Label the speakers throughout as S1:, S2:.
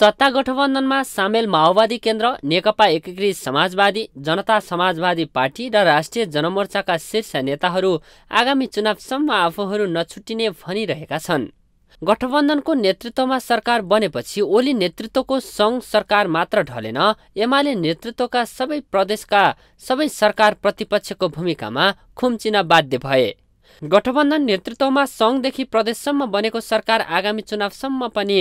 S1: सत्ता गठबन्धनमा सामेल माओवादी केन्द्र नेकपा एकीकृत समाजवादी जनता समाजवादी पार्टी र राष्ट्रिय जनमोर्चाका शीर्ष नेताहरू आगामी चुनावसम्म आफूहरू नछुटिने भनिरहेका छन् गठबन्धनको नेतृत्वमा सरकार बनेपछि ओली नेतृत्वको सङ्घ सरकार मात्र ढलेन एमाले नेतृत्वका सबै प्रदेशका सबै सरकार प्रतिपक्षको भूमिकामा खुम्चिन बाध्य भए गठबन्धन नेतृत्वमा सङ्घदेखि प्रदेशसम्म बनेको सरकार आगामी चुनावसम्म पनि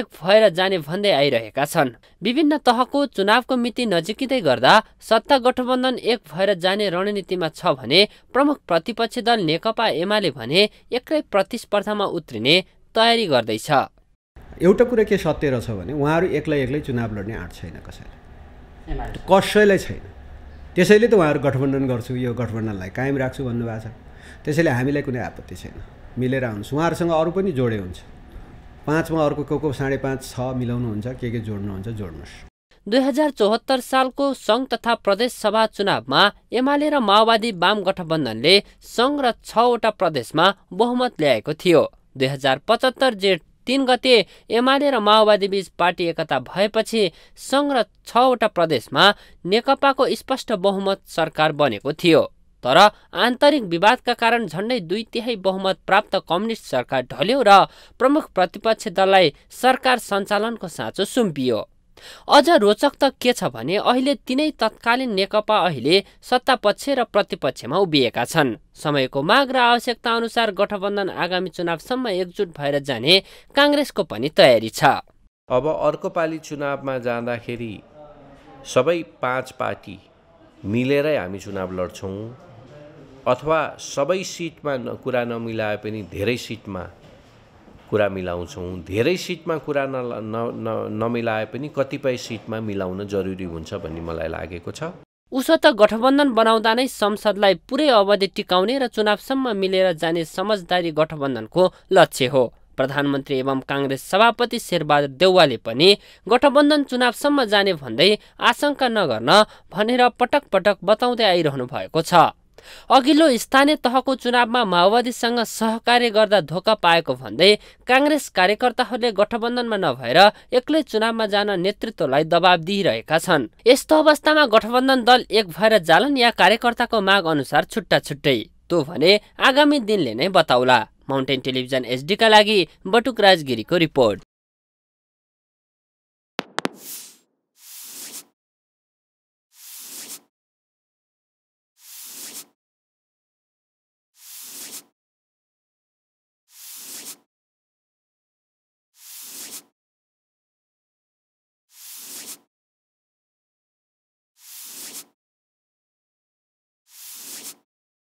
S1: एक भएर जाने भन्दै आइरहेका छन् विभिन्न तहको चुनावको मिति नजिकिँदै गर्दा सत्ता गठबन्धन एक भएर जाने रणनीतिमा छ भने प्रमुख प्रतिपक्षी दल नेकपा एमाले भने एक्लै प्रतिस्पर्धामा उत्रिने तयारी गर्दैछ
S2: एउटा कुरा के सत्य रहेछ भने उहाँहरू एक्लै एक्लै चुनाव लड्ने आँट छैन
S1: कसैलाई
S2: कसैलाई छैन त्यसैले त उहाँहरू गठबन्धन गर्छु यो गठबन्धनलाई कायम राख्छु भन्नुभएको छ त्यसैले हामीलाई कुनै आपत्ति छैन मिलेर आउनुहोस् उहाँहरूसँग अरू पनि जोडे हुन्छ पाँचमा अर्को को को साढे पाँच छ मिलाउनुहुन्छ के के जोड्नुहुन्छ जोड्नुहोस्
S1: दुई हजार चौहत्तर सालको सङ्घ तथा प्रदेश सभा चुनावमा एमाले र माओवादी वाम गठबन्धनले सङ्घ र छवटा प्रदेशमा बहुमत ल्याएको थियो दुई हजार पचहत्तर जेठ तिन गते एमाले र माओवादी बीच पार्टी एकता भएपछि सङ्घ र छवटा प्रदेशमा नेकपाको स्पष्ट बहुमत सरकार बनेको थियो तर आन्तरिक विवादका कारण झण्डै दुई तिहाई बहुमत प्राप्त कम्युनिस्ट सरकार ढल्यो र प्रमुख प्रतिपक्ष दललाई सरकार सञ्चालनको साँचो सुम्पियो अझ रोचक त के छ भने अहिले तिनै तत्कालीन नेकपा अहिले सत्तापक्ष र प्रतिपक्षमा उभिएका छन् समयको माग र आवश्यकता अनुसार गठबन्धन आगामी चुनावसम्म एकजुट भएर जाने काङ्ग्रेसको पनि तयारी छ
S3: अब अर्को पालि चुनावमा जाँदाखेरि सबै पाँच पार्टी मिलेरै हामी चुनाव लड्छौँ अथवा सबै सिटमा न कुरा नमिलाए पनि धेरै सिटमा कुरा मिलाउँछौँ धेरै सिटमा कुरा न नमिलाए पनि कतिपय सिटमा मिलाउन जरुरी हुन्छ भन्ने मलाई
S1: लागेको छ उसो त गठबन्धन बनाउँदा नै संसदलाई पुरै अवधि टिकाउने र चुनावसम्म मिलेर जाने समझदारी गठबन्धनको लक्ष्य हो प्रधानमन्त्री एवं काङ्ग्रेस सभापति शेरबहादुर देउवाले पनि गठबन्धन चुनावसम्म जाने भन्दै आशंका नगर्न भनेर पटक पटक बताउँदै आइरहनु भएको छ अघिल्लो स्थानीय तहको चुनावमा माओवादीसँग सहकार्य गर्दा धोका पाएको भन्दै काङ्ग्रेस कार्यकर्ताहरूले गठबन्धनमा नभएर एक्लै चुनावमा जान नेतृत्वलाई दबाब दिइरहेका छन् यस्तो अवस्थामा गठबन्धन दल एक भएर जालन या कार्यकर्ताको माग अनुसार छुट्टा छुट्टै त्यो भने आगामी दिनले नै बताउला माउन्टेन टेलिभिजन एसडीका लागि बटुक राजगिरीको रिपोर्ट